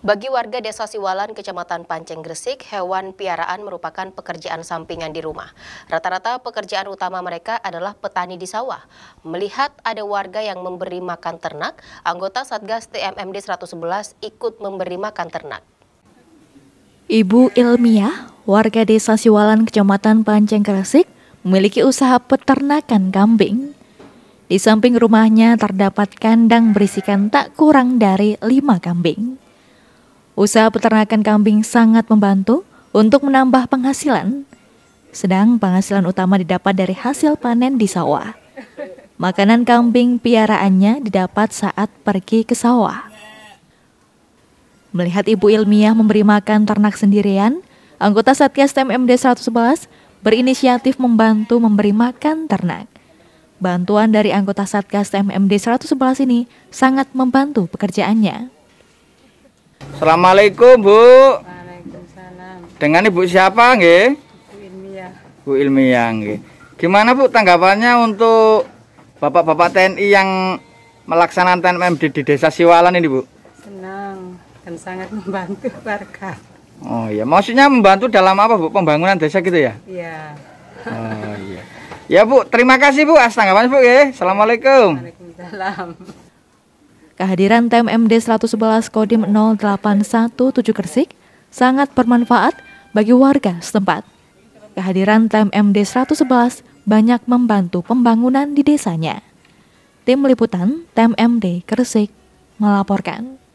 Bagi warga Desa Siwalan, Kecamatan Panceng Gresik, hewan piaraan merupakan pekerjaan sampingan di rumah. Rata-rata pekerjaan utama mereka adalah petani di sawah. Melihat ada warga yang memberi makan ternak, anggota Satgas TMMD 111 ikut memberi makan ternak. Ibu Ilmiah, warga Desa Siwalan, Kecamatan Panceng Gresik, memiliki usaha peternakan kambing. Di samping rumahnya terdapat kandang berisikan tak kurang dari lima kambing. Usaha peternakan kambing sangat membantu untuk menambah penghasilan, sedang penghasilan utama didapat dari hasil panen di sawah. Makanan kambing piaraannya didapat saat pergi ke sawah. Melihat Ibu Ilmiah memberi makan ternak sendirian, anggota Satgas TMMD 111 berinisiatif membantu memberi makan ternak. Bantuan dari anggota Satgas TMMD 111 ini sangat membantu pekerjaannya. Assalamualaikum Bu. Waalaikumsalam. Dengan Ibu siapa nggih? Bu Ilmiah. Bu Ilmiah nggih. Gimana Bu tanggapannya untuk Bapak-bapak TNI yang melaksanakan TNMD di Desa Siwalan ini Bu? Senang dan sangat membantu warga. Oh iya, maksudnya membantu dalam apa Bu? Pembangunan desa gitu ya? Iya. Oh iya. Ya Bu, terima kasih Bu atas tanggapan Bu ya. Assalamualaikum. Waalaikumsalam. Kehadiran TMMD 111 Kodim 0817 Gresik sangat bermanfaat bagi warga setempat. Kehadiran TMMD 111 banyak membantu pembangunan di desanya. Tim Liputan TMMD Gresik melaporkan.